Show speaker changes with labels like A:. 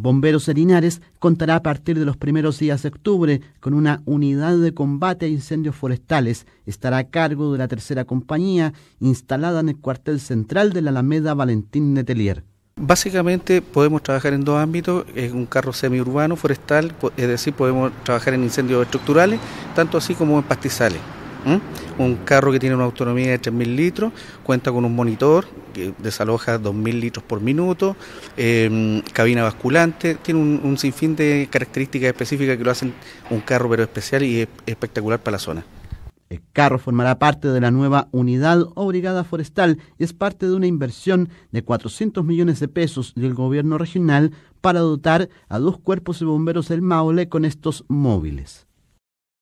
A: Bomberos Elinares contará a partir de los primeros días de octubre con una unidad de combate a incendios forestales. Estará a cargo de la tercera compañía instalada en el cuartel central de la Alameda Valentín Netelier. Básicamente podemos
B: trabajar en dos ámbitos, en un carro semiurbano, forestal, es decir, podemos trabajar en incendios estructurales, tanto así como en pastizales. Un carro que tiene una autonomía de 3.000 litros, cuenta con un monitor, Desaloja desaloja 2.000 litros por minuto, em, cabina basculante, tiene un, sinfín de características específicas que lo hacen un carro pero especial y espectacular para la zona.
A: El carro formará parte de la nueva unidad o brigada forestal y es parte de una inversión de 400 millones de pesos del gobierno regional para dotar a dos cuerpos de bomberos del Maule con estos móviles.